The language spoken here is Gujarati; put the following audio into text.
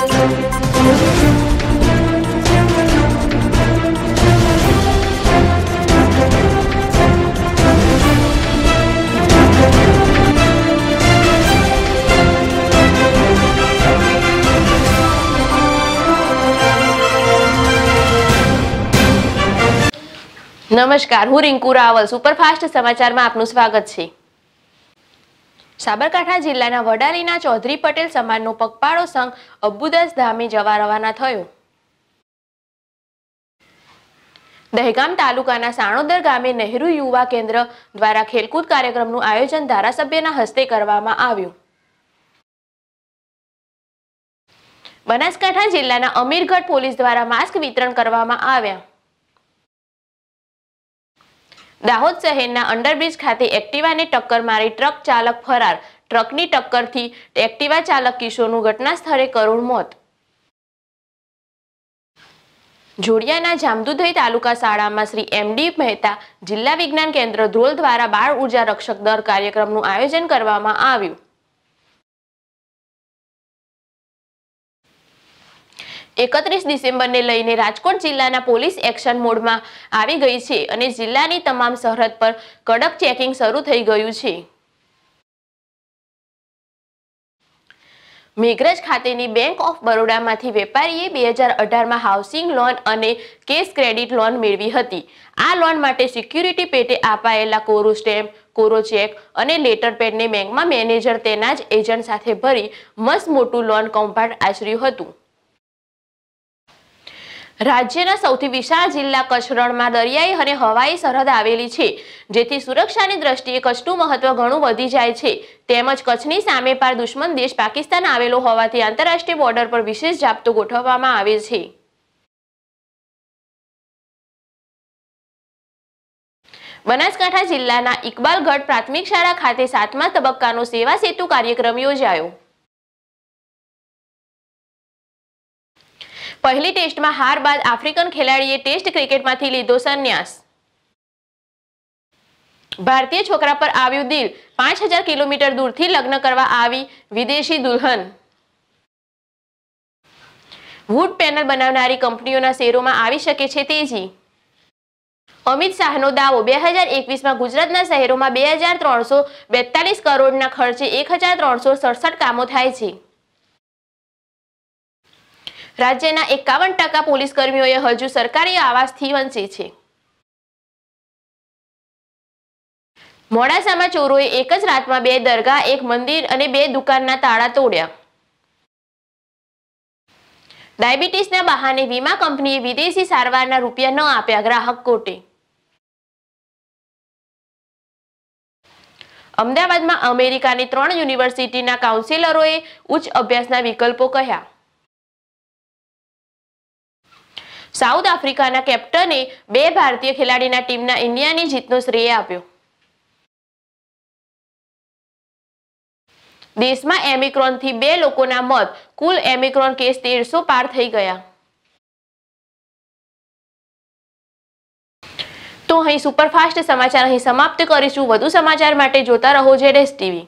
નમસ્કાર હું રિંકુ રાવલ સુપરફાસ્ટ સમાચારમાં આપનું સ્વાગત છે સાબરકાંઠા જિલ્લાના વડાલીના ચૌધરી પટેલ સમાજનો પગપાળો સંઘ અબ્બુદાસ ધામે જવા રવાના થયો દહેગામ તાલુકાના સાણોદર ગામે નહેરુ યુવા કેન્દ્ર દ્વારા ખેલકૂદ કાર્યક્રમનું આયોજન ધારાસભ્યના હસ્તે કરવામાં આવ્યું બનાસકાંઠા જિલ્લાના અમીરગઢ પોલીસ દ્વારા માસ્ક વિતરણ કરવામાં આવ્યા દાહોદ શહેરના અંડરબ્રિજ ખાતે એક્ટિવાને ટક્કર મારી ટ્રક ચાલક ફરાર ટ્રકની ટક્કરથી એક્ટિવા ચાલક કિશોરનું ઘટના સ્થળે કરુણ મોત જોડિયાના જામદુધઈ તાલુકા શાળામાં શ્રી એમડી મહેતા જિલ્લા વિજ્ઞાન કેન્દ્ર ધ્રોલ દ્વારા બાળ ઉર્જા રક્ષક દર કાર્યક્રમનું આયોજન કરવામાં આવ્યું એકત્રીસ ડિસેમ્બરને લઈને રાજકોટ જિલ્લાના પોલીસ એક્શન મોડમાં આવી ગઈ છે અને જિલ્લાની તમામ સરહદ પર કડક ચેકિંગ શરૂ થઈ ગયું છે મેઘરજ ખાતેની બેંક ઓફ બરોડામાંથી વેપારીએ બે હજાર અઢારમાં હાઉસિંગ લોન અને કેશ ક્રેડિટ લોન મેળવી હતી આ લોન માટે સિક્યુરિટી પેટે અપાયેલા કોરો સ્ટેમ્પ કોરો ચેક અને લેટર પેડને બેંકમાં મેનેજર તેના જ એજન્ટ સાથે ભરી મસ્ત મોટું લોન કૌભાંડ આચર્યું હતું રાજ્યના સૌથી વિશાળ જિલ્લા કચ્છરણમાં દરિયાઈ અને હવાઈ સરહદ આવેલી છે જેથી સુરક્ષાની દ્રષ્ટિએ કચ્છનું મહત્વ ઘણું વધી જાય છે તેમજ કચ્છની સામે પાર દુશ્મન દેશ પાકિસ્તાન આવેલો હોવાથી આંતરરાષ્ટ્રીય બોર્ડર પર વિશેષ જાપ્તો ગોઠવવામાં આવે છે બનાસકાંઠા જિલ્લાના ઇકબાલગઢ પ્રાથમિક શાળા ખાતે સાતમા તબક્કાનો સેવા સેતુ કાર્યક્રમ યોજાયો પહેલી ટેસ્ટમાં હાર બાદ આફ્રિકન ખેલાડીએ ટેસ્ટ ક્રિકેટમાંથી લીધો સંન્યાસ ભારતીય છોકરા પર આવ્યું દિલ પાંચ હજાર કિલોમીટર દૂરથી લગ્ન કરવા આવી વિદેશી દુલ્હન વુડ પેનલ બનાવનારી કંપનીઓના શેરોમાં આવી શકે છે તેજી અમિત શાહનો દાવો બે હજાર એકવીસમાં ગુજરાતના શહેરોમાં બે હજાર ત્રણસો બેતાલીસ કરોડના ખર્ચે એક હજાર ત્રણસો સડસઠ કામો થાય છે રાજ્યના એકાવન ટકા પોલીસ કર્મીઓએ હજુ સરકારી આવાસથી વંચિત છે મોડાસામાં ચોરોએ એક જ રાતમાં બે દરગાહ એક મંદિર અને બે દુકાનના તાળા તોડ્યા ડાયાબિટીસના બહાને વીમા કંપનીએ વિદેશી સારવારના રૂપિયા ન આપ્યા ગ્રાહક કોટે અમદાવાદમાં અમેરિકાની ત્રણ યુનિવર્સિટીના કાઉન્સિલરોએ ઉચ્ચ અભ્યાસના વિકલ્પો કહ્યા સાઉથ આફ્રિકાના કેપ્ટને બે ભારતીય ખેલાડીના ટીમના ઇન્ડિયાની જીતનો શ્રેય આપ્યો દેશમાં એમિક્રોનથી બે લોકોના મોત કુલ એમિક્રોન કેસ તેરસો પાર થઈ ગયા તો અહીં સુપરફાસ્ટ સમાચાર અહીં સમાપ્ત કરીશું વધુ સમાચાર માટે જોતા રહો જેડેસ ટીવી